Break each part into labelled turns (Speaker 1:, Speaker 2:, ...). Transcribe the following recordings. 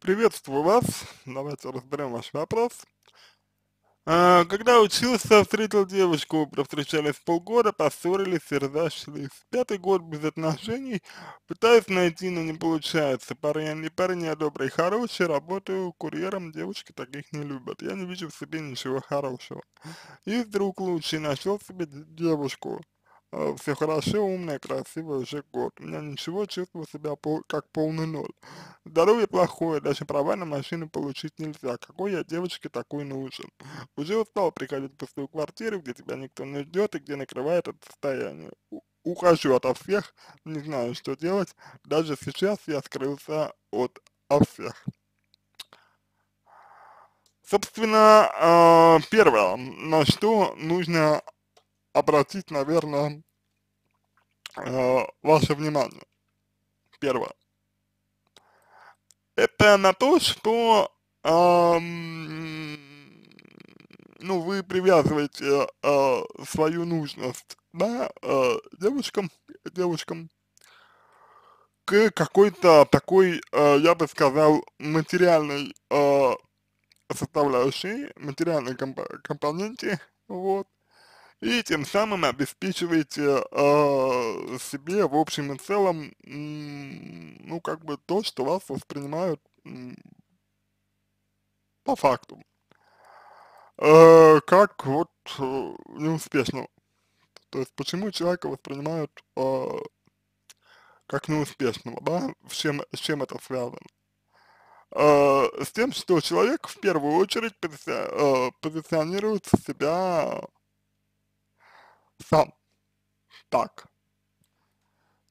Speaker 1: Приветствую вас. Давайте разберем ваш вопрос. А, когда учился, встретил девочку, провстречались полгода, поссорились и разошлись. Пятый год без отношений, пытаюсь найти, но не получается. Парень, не парень, я добрый, хороший, работаю курьером, девочки таких не любят. Я не вижу в себе ничего хорошего. И вдруг лучше нашел себе девушку. Э, все хорошо, умная, красивая уже год. У меня ничего, чувствую себя пол, как полный ноль. Здоровье плохое, даже права на машину получить нельзя. Какой я девочке такой нужен? Уже устал приходить в пустую квартиру, где тебя никто не ждет и где накрывает это состояние. У ухожу от всех, не знаю, что делать. Даже сейчас я скрылся от от всех. Собственно, э, первое, на что нужно обратить, наверное, э, ваше внимание. Первое. Это на то, что эм, ну, вы привязываете э, свою нужность, да, э, девушкам, девушкам, к какой-то такой, э, я бы сказал, материальной э, составляющей, материальной комп компоненте, вот, и тем самым обеспечиваете э, себе в общем и целом, ну, как бы то, что вас воспринимают по факту, э, как вот э, неуспешного. То есть, почему человека воспринимают э, как неуспешного, да, с чем, с чем это связано? Э, с тем, что человек в первую очередь э, позиционирует себя сам так.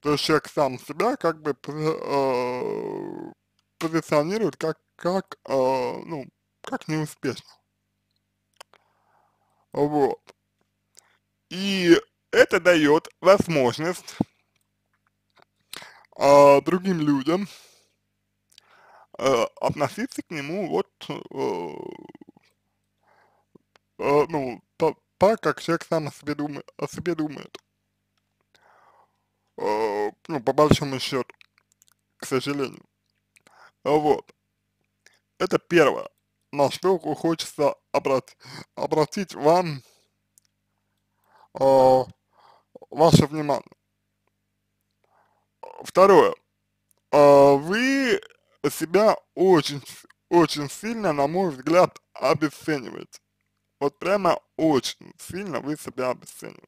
Speaker 1: То есть человек сам себя как бы э, позиционирует как, как, э, ну, как неуспешно. Вот. И это дает возможность э, другим людям э, относиться к нему вот, э, э, ну, так, как человек сам о себе, думает, о себе думает. Э, ну, по большому счету, к сожалению. А вот. Это первое, на что хочется обрати обратить вам э, ваше внимание. Второе. Э, вы себя очень, очень сильно, на мой взгляд, обесцениваете. Вот прямо очень сильно вы себя обесцениваете.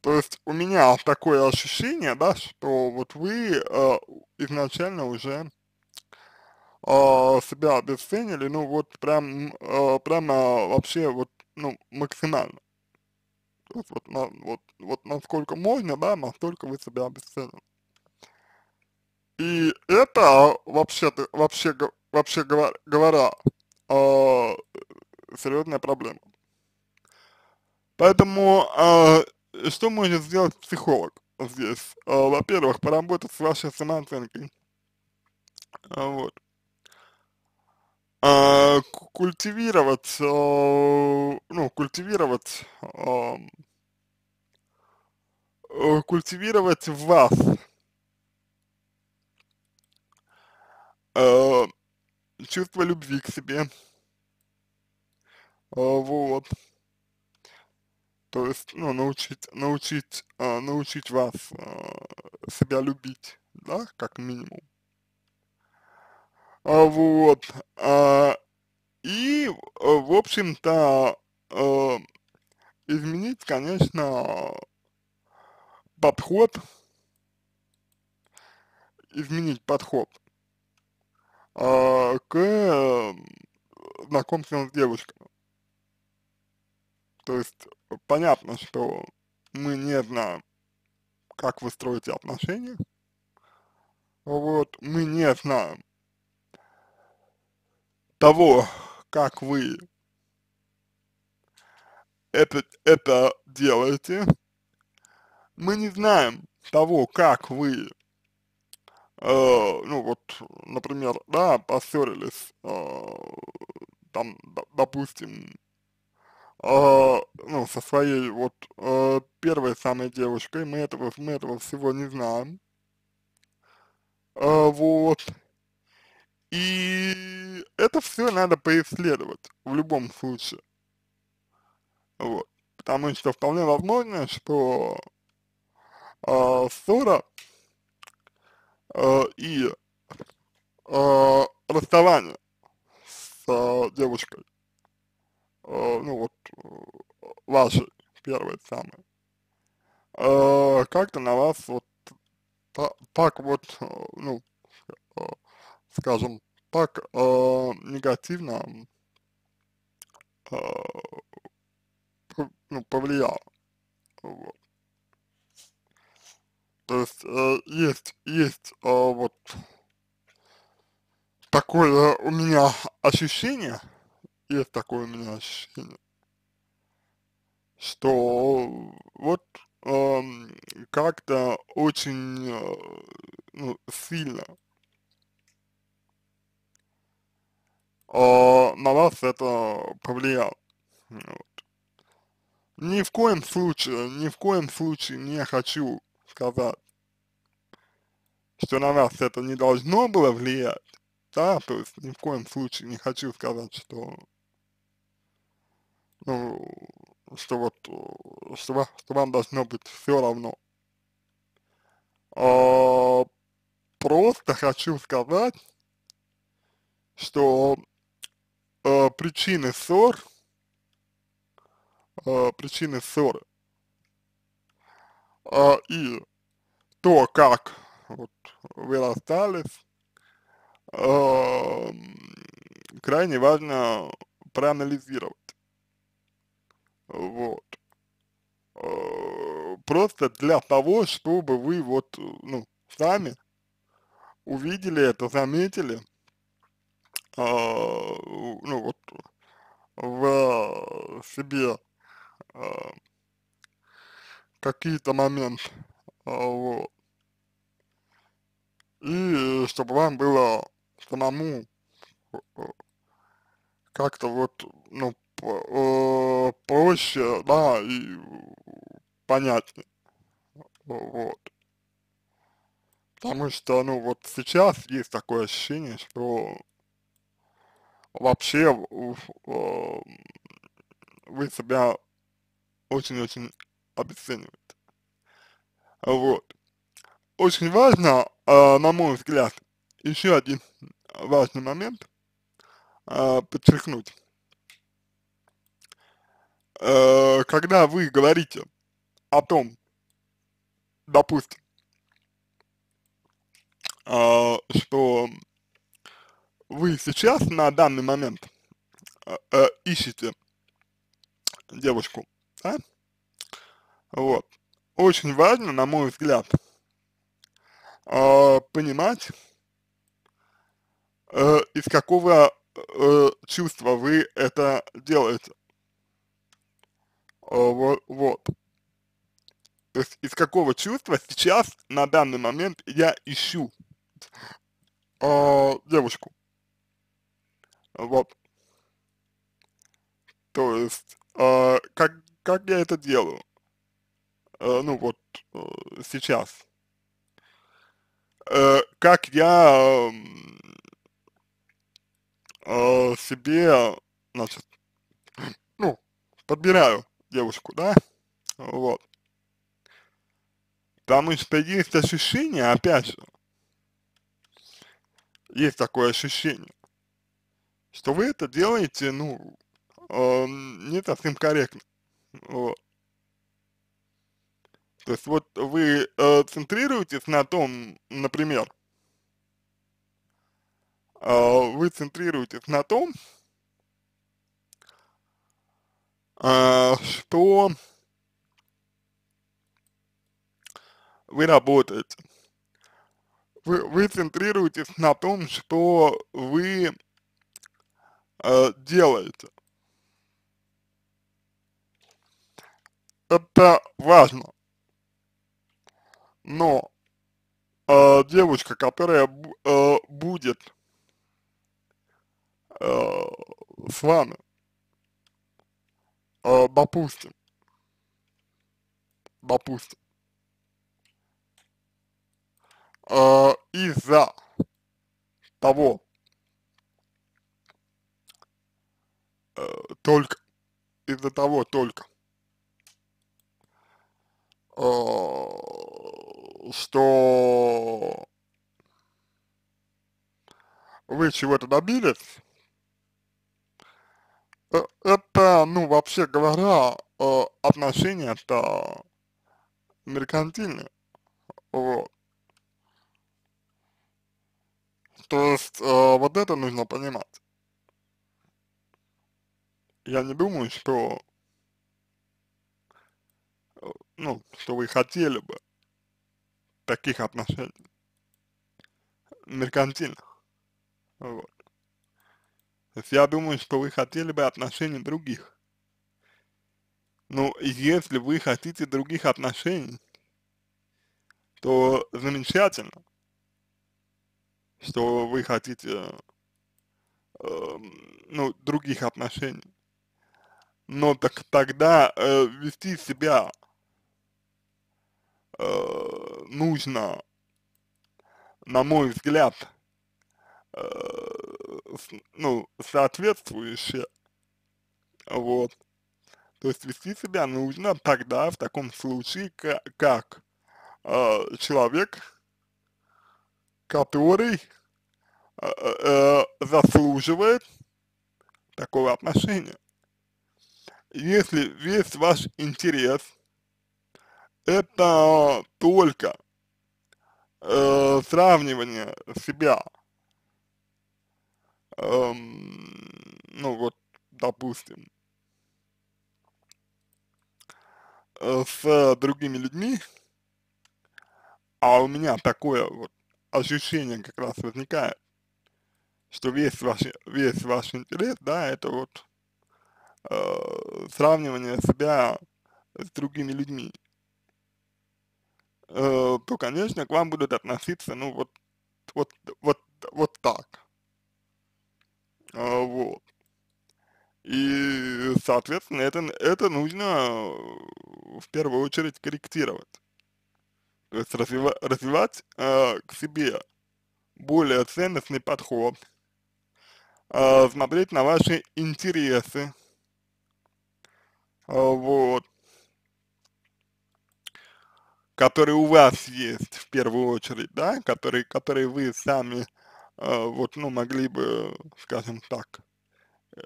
Speaker 1: То есть у меня такое ощущение, да, что вот вы э, изначально уже э, себя обесценили, ну вот прям, э, прямо вообще вот, ну, максимально. То есть вот, на, вот, вот насколько можно, да, настолько вы себя обесценили. И это вообще, вообще, вообще говоря, э, а, серьезная проблема. Поэтому э, что может сделать психолог здесь? Э, Во-первых, поработать с вашей самооценкой. Вот. Э, культивировать, э, ну, культивировать э, культивировать в вас э, чувство любви к себе. А, вот. То есть, ну, научить, научить, а, научить вас а, себя любить, да, как минимум. вот. и, в общем-то, изменить, конечно, подход, изменить подход э, к знакомствам с девушками. То есть понятно, что мы не знаем, как вы строите отношения, вот, мы не знаем того, как вы это, это делаете, мы не знаем того, как вы Э, ну вот, например, да, поссорились, э, там, допустим, э, ну, со своей вот э, первой самой девушкой, мы этого, мы этого всего не знаем, э, вот, и это все надо поисследовать в любом случае, вот, потому что вполне возможно, что э, ссора Э, и э, расставание с э, девушкой, э, ну вот, э, вашей, первой самой, э, как-то на вас вот та, так вот, э, ну, скажем, так э, негативно э, ну, повлияло. Вот. То есть э, есть, есть э, вот такое у меня ощущение, есть такое у меня ощущение, что вот э, как-то очень э, ну, сильно э, на вас это повлияло. Вот. Ни в коем случае, ни в коем случае не хочу сказать, что на вас это не должно было влиять, да, то есть ни в коем случае не хочу сказать, что, ну, что вот, что, что вам должно быть все равно. А, просто хочу сказать, что а, причины ссор, а, причины ссоры э, и то, как вот, вы расстались, э, а, крайне важно проанализировать. Вот. Э, просто для того, чтобы вы вот, ну, сами увидели это, заметили, э, ну вот в себе э, какие-то моменты, а, вот. И э, чтобы вам было самому э, как-то вот, ну, э, проще, да, и понятнее, вот. Потому что, ну, вот сейчас есть такое ощущение, что вообще вы себя очень-очень обесценивает. Вот. Очень важно, э, на мой взгляд, еще один важный момент э, подчеркнуть. Э, когда вы говорите о том, допустим, э, что вы сейчас на данный момент э, э, ищете девушку, да? Вот. Очень важно, на мой взгляд, э, понимать, э, из какого э, чувства вы это делаете. Э, а, вот, вот. То есть из какого чувства сейчас, на данный момент, я ищу э, девушку. Вот. То есть, э, как, как я это делаю? Э, ну вот э, сейчас. Э, как я себе, значит, ну, подбираю девушку, да, вот. Потому что есть ощущение, опять же, есть такое ощущение, что вы это делаете, ну, э, не совсем корректно, вот. То есть вот вы э, центрируетесь на том, например, э, вы центрируетесь на том, э, что вы работаете. Вы, вы центрируетесь на том, что вы э, делаете. Это важно но э, девочка, которая э, будет э, с вами, э, допустим, допустим, э, из-за того, э, только, из-за того только, э, что вы чего-то добились, э, это, ну, вообще говоря, э, отношения-то меркантильные, вот. То есть, э, вот это нужно понимать. Я не думаю, что, ну, что вы хотели бы таких отношений, меркантильных, вот. То я думаю, что вы хотели бы отношений других. Но если вы хотите других отношений, то замечательно, что вы хотите, э, ну, других отношений. Но так тогда э, вести себя э, нужно, на мой взгляд, э, с, ну, соответствующее, вот. То есть вести себя нужно тогда, в таком случае, как, э, человек, который э, э, э, заслуживает такого отношения. Если весь ваш интерес – это только э, сравнивание себя, э, ну вот, допустим, э, с другими людьми, а у меня такое вот ощущение как раз возникает, что весь ваш, весь ваш интерес, да, это вот э, сравнивание себя с другими людьми. Э, то, конечно, к вам будут относиться, ну, вот, вот, вот, вот так. А, вот. И, соответственно, это, это нужно э, в первую очередь корректировать. То есть развива, развивать э, к себе более ценностный подход, э, смотреть на ваши интересы, э, вот, которые у вас есть в первую очередь, да, которые, которые вы сами э, вот, ну, могли бы, скажем так, э,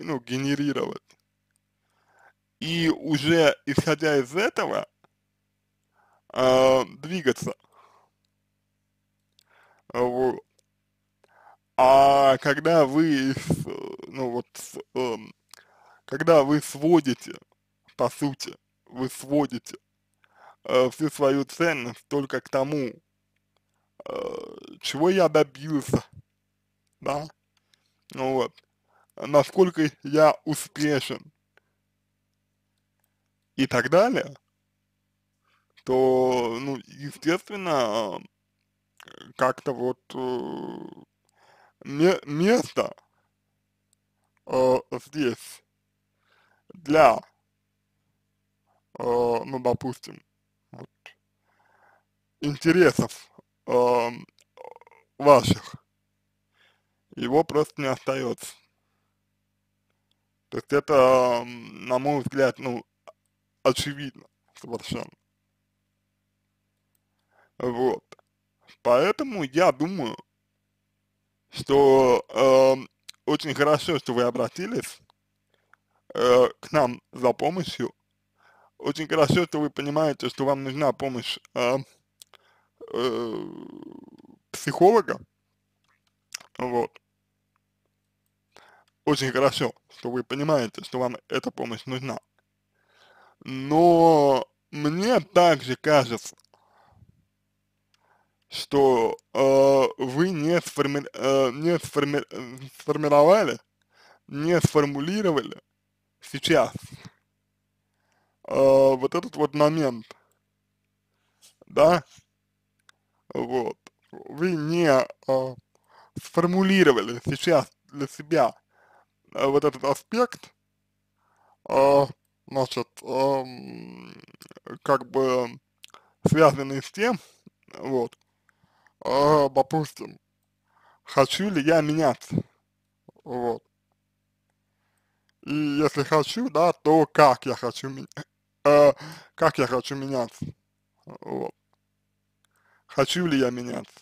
Speaker 1: ну, генерировать. И уже исходя из этого э, двигаться. Э, вот. А когда вы, ну вот, э, когда вы сводите, по сути, вы сводите Э, всю свою ценность только к тому, э, чего я добился, да, ну вот, насколько я успешен и так далее, то, ну, естественно, э, как-то вот э, место э, здесь для, э, ну, допустим, интересов э, ваших. Его просто не остается. То есть это, эм, на мой взгляд, ну, очевидно совершенно. Вот. Поэтому я думаю, что э, очень хорошо, что вы обратились э, к нам за помощью. Очень хорошо, что вы понимаете, что вам нужна помощь э, психолога, вот, очень хорошо, что вы понимаете, что вам эта помощь нужна. Но мне также кажется, что э, вы не, сформи э, не сформи сформировали, не сформулировали сейчас э, вот этот вот момент, да, вот, вы не э, сформулировали сейчас для себя э, вот этот аспект, э, значит, э, как бы связанный с тем, вот, э, допустим, хочу ли я меняться, вот. И если хочу, да, то как я хочу, э, как я хочу меняться, вот хочу ли я меняться.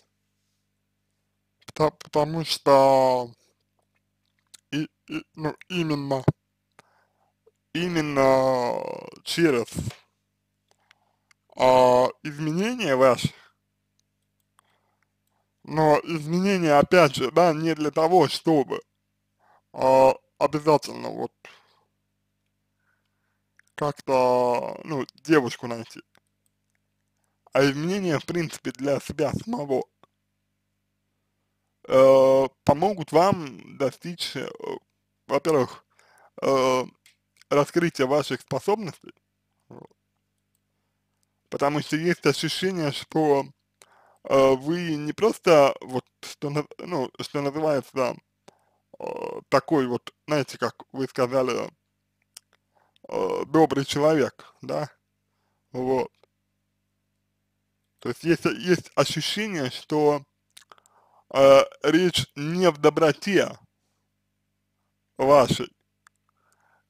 Speaker 1: Потому что и, и, ну, именно, именно через а, изменения ваши, но изменения, опять же, да, не для того, чтобы а, обязательно вот как-то, ну, девушку найти а изменения, в принципе, для себя самого э, помогут вам достичь, э, во-первых, э, раскрытия ваших способностей, потому что есть ощущение, что э, вы не просто, вот, что, ну, что называется, э, такой вот, знаете, как вы сказали, э, добрый человек, да, вот, то есть есть, есть ощущение, что э, речь не в доброте вашей,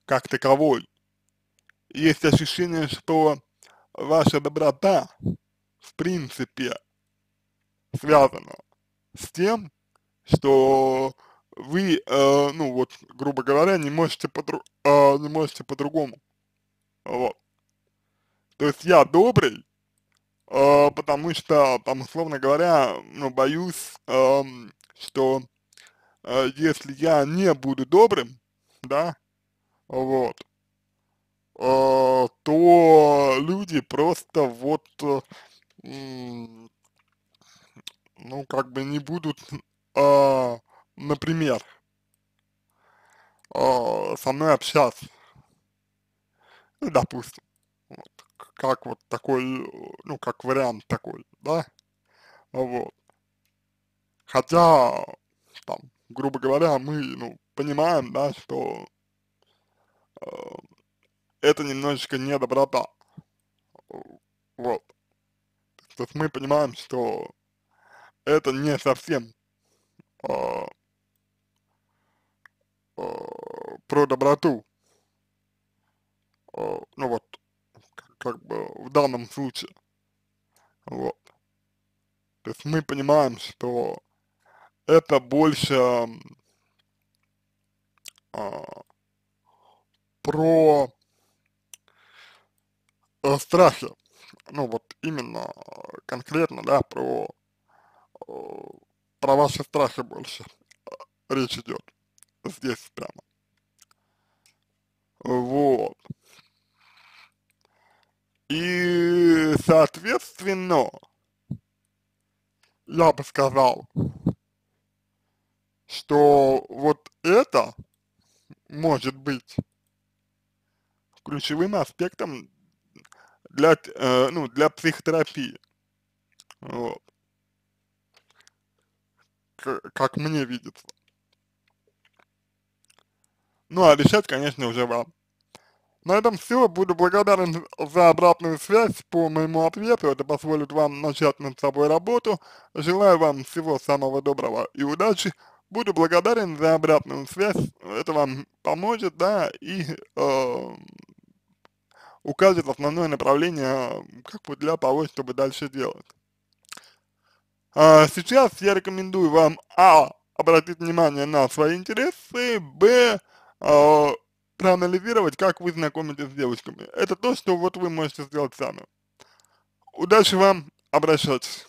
Speaker 1: как таковой. Есть ощущение, что ваша доброта, в принципе, связана с тем, что вы, э, ну вот, грубо говоря, не можете по-другому, э, не можете по-другому, вот. То есть я добрый, э, потому что, там, условно говоря, ну, боюсь, э, что э, если я не буду добрым, да, вот, э, то люди просто вот, э, ну, как бы не будут, э, например, э, со мной общаться, ну, допустим, как вот такой, ну, как вариант такой, да, вот. Хотя, там, грубо говоря, мы, ну, понимаем, да, что э, это немножечко не доброта, вот. То есть мы понимаем, что это не совсем э, э, про доброту, э, ну вот, данном случае. Вот. То есть мы понимаем, что это больше а, про а, страхи, ну вот именно конкретно, да, про, э, про ваши страхи больше э, речь идет здесь прямо. Вот. И, соответственно, я бы сказал, что вот это может быть ключевым аспектом для, э, ну, для психотерапии. Вот. К как мне видится. Ну, а решать, конечно, уже вам. На этом все. Буду благодарен за обратную связь по моему ответу. Это позволит вам начать над собой работу. Желаю вам всего самого доброго и удачи. Буду благодарен за обратную связь. Это вам поможет, да, и э, укажет основное направление как бы для того, чтобы дальше делать. А, сейчас я рекомендую вам А. Обратить внимание на свои интересы, Б. Э, проанализировать, как вы знакомитесь с девочками. Это то, что вот вы можете сделать сами. Удачи вам, обращайтесь.